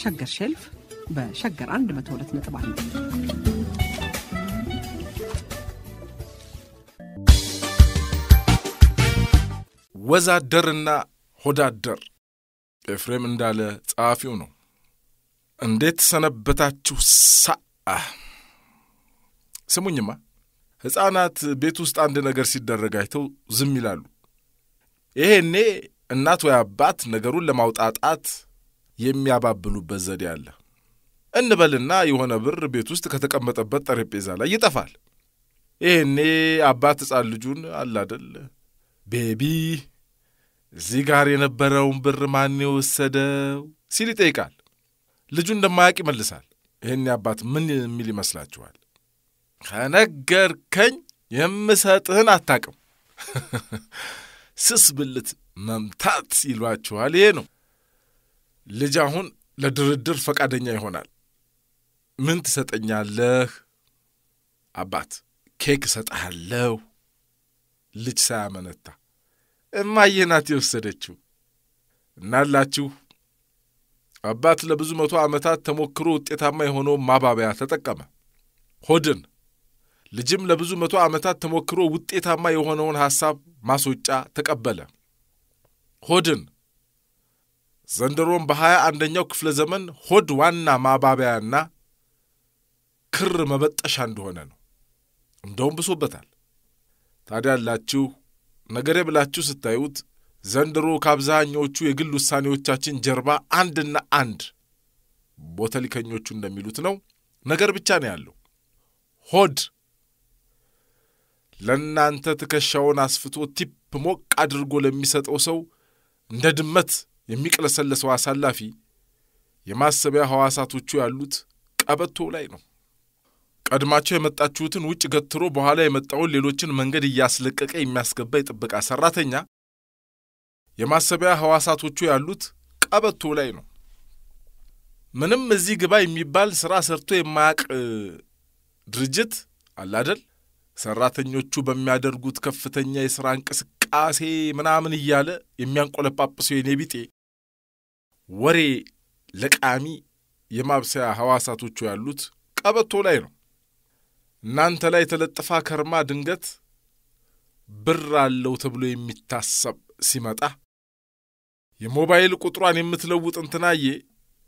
ሸገር ሼልፍ በሸገር አለ። ወዛደርና ሆዳደር ኤፍሬም እንዳለ ጸሐፊው ነው። እንዴት ሰነበታችሁ ሳ ስሙኝማ፣ ሕፃናት ቤት ውስጥ አንድ ነገር ሲደረግ አይተው ዝም ይላሉ። ይሄኔ እናት ወይ አባት ነገሩን ለማውጣጣት የሚያባብሉበት ዘዴ አለ። እንበልና የሆነ ብር ቤት ውስጥ ከተቀመጠበት ጠረጴዛ ላይ ይጠፋል። ይህኔ አባት ሕፃን ልጁን አላደል ቤቢ፣ እዚህ ጋር የነበረውን ብር ማን የወሰደው ሲል ይጠይቃል። ልጁ እንደማያውቅ ይመልሳል። ይህኔ አባት ምን የሚል ይመስላችኋል? ከነገርከኝ የምሰጥህን አታቅም። ስስ ብልት መምታት ይሏችኋል። ይሄ ነው። ልጅ አሁን ለድርድር ፈቃደኛ ይሆናል። ምን ትሰጠኛለህ? አባት ኬክ እሰጥሃለሁ። ልጅ ሳያመነታ እማዬ ናት የወሰደችው። እናላችሁ አባት ለብዙ መቶ ዓመታት ተሞክሮ ውጤታማ የሆነው ማባበያ ተጠቀመ። ሆድን ልጅም ለብዙ መቶ ዓመታት ተሞክሮ ውጤታማ የሆነውን ሐሳብ ማስወጫ ተቀበለ። ሆድን ዘንድሮም በሀያ አንደኛው ክፍለ ዘመን ሆድ ዋና ማባቢያና ክር መበጠሻ እንደሆነ ነው። እንደውም ብሶበታል። ታዲያ ላችሁ ነገሬ ብላችሁ ስታዩት ዘንድሮ ከአብዛኛዎቹ የግል ውሳኔዎቻችን ጀርባ አንድና አንድ ቦተሊከኞቹ እንደሚሉት ነው ነገር ብቻ ነው ያለው። ሆድ ለእናንተ ትከሻውን አስፍቶ ቲፕ ሞቅ አድርጎ ለሚሰጠው ሰው እንደ ድመት የሚቅለሰለሰው አሳላፊ የማሰቢያ ህዋሳቶቹ ያሉት ቀበቶ ላይ ነው። ቀድማቸው የመጣችሁትን ውጭ ገትሮ በኋላ የመጣውን ሌሎችን መንገድ እያስለቀቀ የሚያስገባ የጥበቃ ሠራተኛ የማሰቢያ ህዋሳቶቹ ያሉት ቀበቶ ላይ ነው። ምንም እዚህ ግባ የሚባል ሥራ ሰርቶ የማያቅ ድርጅት አላደል ሰራተኞቹ በሚያደርጉት ከፍተኛ የሥራ እንቅስቃሴ ምናምን እያለ የሚያንቆለጳጵሰው የኔ ቢጤ ወሬ ለቃሚ የማብሰያ ሐዋሳቶቹ ያሉት ቀበቶ ላይ ነው። እናንተ ላይ ተለጥፋ ከርማ ድንገት ብር አለው ተብሎ የሚታሰብ ሲመጣ የሞባይል ቁጥሯን የምትለውጥ እንትናዬ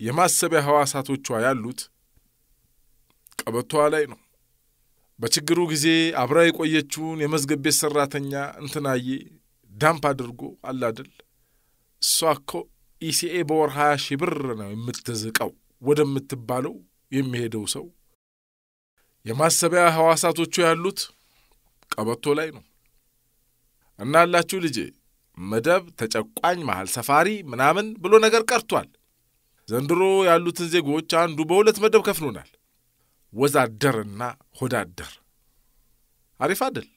የማሰቢያ ሐዋሳቶቿ ያሉት ቀበቶዋ ላይ ነው። በችግሩ ጊዜ አብራ የቆየችውን የመዝገብ ቤት ሠራተኛ እንትናዬ ዳምፕ አድርጎ አላደል እሷ እኮ ኢሲኤ በወር 20 ሺህ ብር ነው የምትዝቀው ወደምትባለው የሚሄደው ሰው የማሰቢያ ህዋሳቶቹ ያሉት ቀበቶ ላይ ነው። እና ያላችሁ ልጄ መደብ ተጨቋኝ መሃል ሰፋሪ ምናምን ብሎ ነገር ቀርቷል። ዘንድሮ ያሉትን ዜጎች አንዱ በሁለት መደብ ከፍሎናል። ወዛደርና ሆዳደር አሪፍ አደል።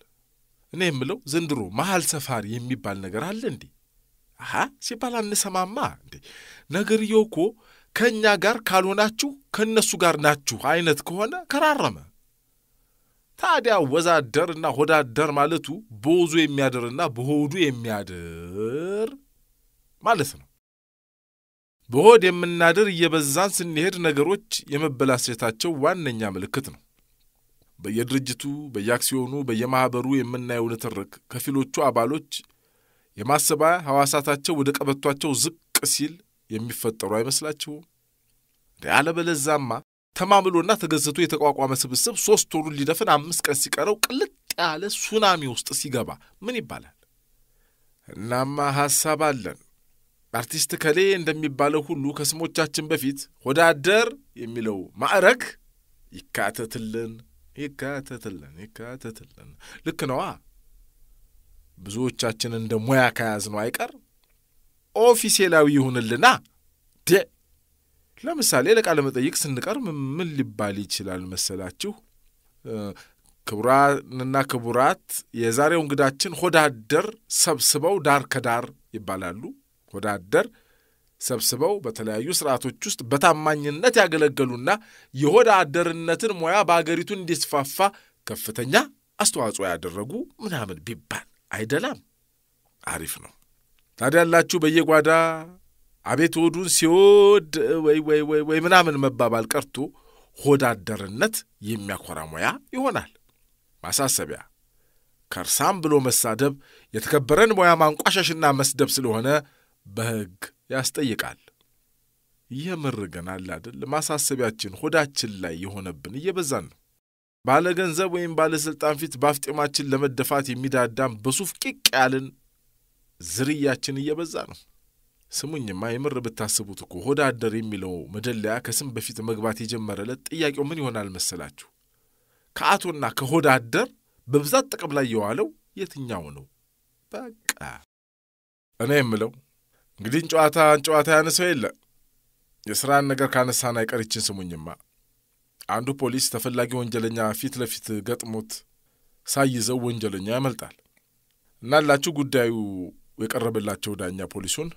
እኔ የምለው ዘንድሮ መሃል ሰፋሪ የሚባል ነገር አለ እንዴ። ሲባል አንሰማማ እንዴ! ነገርየው እኮ ከእኛ ጋር ካልሆናችሁ ከእነሱ ጋር ናችሁ አይነት ከሆነ ከራረመ። ታዲያ ወዛደርና ሆዳደር ማለቱ በወዙ የሚያድርና በሆዱ የሚያድር ማለት ነው። በሆድ የምናድር እየበዛን ስንሄድ ነገሮች የመበላሸታቸው ዋነኛ ምልክት ነው። በየድርጅቱ፣ በየአክሲዮኑ፣ በየማኅበሩ የምናየው ንትርክ ከፊሎቹ አባሎች የማሰባያ ሐዋሳታቸው ወደ ቀበቷቸው ዝቅ ሲል የሚፈጠሩ አይመስላችሁም? ያለበለዛማ ተማምሎና ተገዝቶ የተቋቋመ ስብስብ ሦስት ወሩን ሊደፍን አምስት ቀን ሲቀረው ቅልጥ ያለ ሱናሚ ውስጥ ሲገባ ምን ይባላል? እናማ ሐሳብ አለን። አርቲስት ከሌ እንደሚባለው ሁሉ ከስሞቻችን በፊት ሆዳደር የሚለው ማዕረግ ይካተትልን፣ ይካተትልን፣ ይካተትልን። ልክ ነዋ። ብዙዎቻችን እንደ ሙያ ከያዝ ነው አይቀር ኦፊሴላዊ ይሁንልና ዴ ለምሳሌ ለቃለ መጠይቅ ስንቀርብ ምን ሊባል ይችላል መሰላችሁ? ክቡራንና ክቡራት የዛሬው እንግዳችን ሆዳደር ሰብስበው ዳር ከዳር ይባላሉ። ሆዳደር ሰብስበው በተለያዩ ስርዓቶች ውስጥ በታማኝነት ያገለገሉና የሆዳ አደርነትን ሙያ በአገሪቱ እንዲስፋፋ ከፍተኛ አስተዋጽኦ ያደረጉ ምናምን ቢባል አይደላም። አሪፍ ነው። ታዲያ ያላችሁ በየጓዳ አቤት ሆዱን ሲወድ ወይ ወይ ወይ ወይ ምናምን መባባል ቀርቶ ሆዳደርነት የሚያኮራ ሙያ ይሆናል። ማሳሰቢያ፣ ከርሳም ብሎ መሳደብ የተከበረን ሙያ ማንቋሸሽና መስደብ ስለሆነ በሕግ ያስጠይቃል። የምር ግን አለ አይደል ማሳሰቢያችን ሆዳችን ላይ የሆነብን እየበዛን ነው። ባለገንዘብ ወይም ባለሥልጣን ፊት ባፍጤማችን ለመደፋት የሚዳዳም በሱፍ ቂቅ ያልን ዝርያችን እየበዛ ነው። ስሙኝማ የምር ብታስቡት እኮ ሆዳ አደር የሚለው መደለያ ከስም በፊት መግባት የጀመረ ጥያቄው ምን ይሆናል መሰላችሁ? ከአቶና ከሆዳ አደር በብዛት ጥቅም ላይ የዋለው የትኛው ነው? በቃ እኔ የምለው እንግዲህ ጨዋታ ጨዋታ ያነሰው የለ የሥራን ነገር ካነሳን አይቀር ይችን ስሙኝማ አንዱ ፖሊስ ተፈላጊ ወንጀለኛ ፊት ለፊት ገጥሞት ሳይዘው ወንጀለኛ ያመልጣል። እናላችሁ ጉዳዩ የቀረበላቸው ዳኛ ፖሊሱን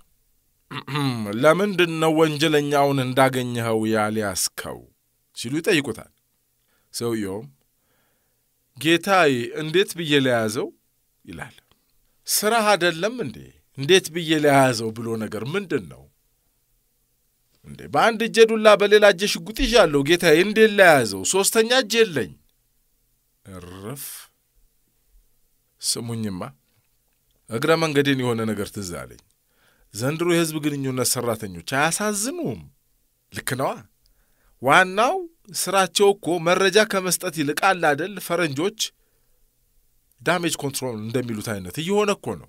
ለምንድን ነው ወንጀለኛውን እንዳገኘኸው ያልያዝከው ሲሉ ይጠይቁታል። ሰውየውም ጌታዬ እንዴት ብዬ ለያዘው ይላል። ስራህ አደለም እንዴ? እንዴት ብዬ ለያዘው ብሎ ነገር ምንድን ነው እንዴ በአንድ እጀ ዱላ በሌላ እጀ ሽጉጥ ይዣለሁ ጌታዬ፣ እንዴ ለያዘው? ሦስተኛ እጄ የለኝ። እርፍ ስሙኝማ፣ እግረ መንገዴን የሆነ ነገር ትዝ አለኝ። ዘንድሮ የሕዝብ ግንኙነት ሠራተኞች አያሳዝኑም? ልክ ነዋ። ዋናው ስራቸው እኮ መረጃ ከመስጠት ይልቅ አለ ፈረንጆች ዳሜጅ ኮንትሮል እንደሚሉት አይነት እየሆነ እኮ ነው።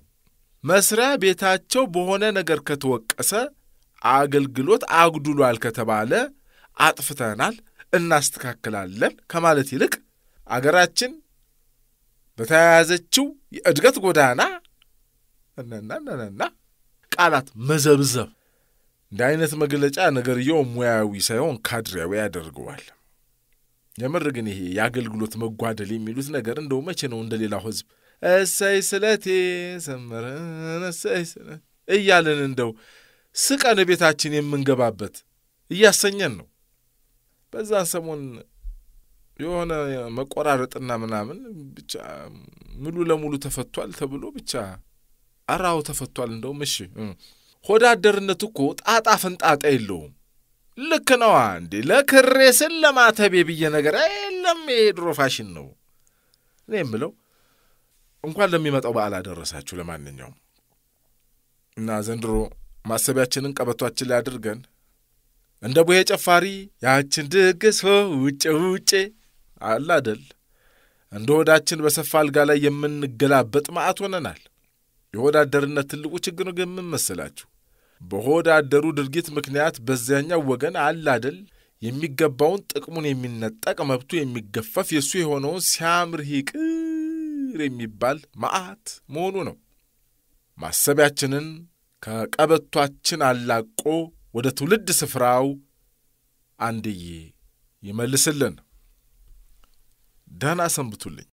መስሪያ ቤታቸው በሆነ ነገር ከተወቀሰ አገልግሎት አጉድሏል ከተባለ አጥፍተናል፣ እናስተካክላለን ከማለት ይልቅ አገራችን በተያያዘችው የእድገት ጎዳና እነና ነናነና ቃላት መዘብዘብ እንደ አይነት መግለጫ ነገርየው ሙያዊ ሳይሆን ካድሬያዊ ያደርገዋል። የምር ግን ይሄ የአገልግሎት መጓደል የሚሉት ነገር እንደው መቼ ነው እንደ ሌላው ሕዝብ እሰይ ስለቴ ሰመረን እሰይ ስለ እያልን እንደው ስቀን ቤታችን የምንገባበት እያሰኘን ነው። በዛ ሰሞን የሆነ መቆራረጥና ምናምን ብቻ ሙሉ ለሙሉ ተፈቷል ተብሎ ብቻ አራው ተፈቷል። እንደውም እሺ ሆዳ አደርነት እኮ ጣጣ ፈንጣጣ የለውም። ልክ ነዋ እንዴ! ለክሬ ስን ለማተቤ ብዬ ነገር የለም። የድሮ ድሮ ፋሽን ነው። እኔ የምለው እንኳን ለሚመጣው በዓል አደረሳችሁ። ለማንኛውም እና ዘንድሮ ማሰቢያችንን ቀበቷችን ላይ አድርገን እንደ ቡሄ ጨፋሪ ያችን ድግስ ሆ ውጭ ውጬ አለ አደል እንደ ሆዳችን በሰፋ አልጋ ላይ የምንገላበጥ ማዕት ሆነናል። የሆድ አደርነት ትልቁ ችግር ግን ምን መሰላችሁ? በሆድ አደሩ ድርጊት ምክንያት በዚያኛው ወገን አለ አደል የሚገባውን ጥቅሙን የሚነጠቅ መብቱ የሚገፈፍ የእሱ የሆነውን ሲያምር ሂቅር የሚባል ማዕት መሆኑ ነው። ማሰቢያችንን ከቀበቷችን አላቆ ወደ ትውልድ ስፍራው አንድዬ ይመልስልን። ደህና ሰንብቱልኝ።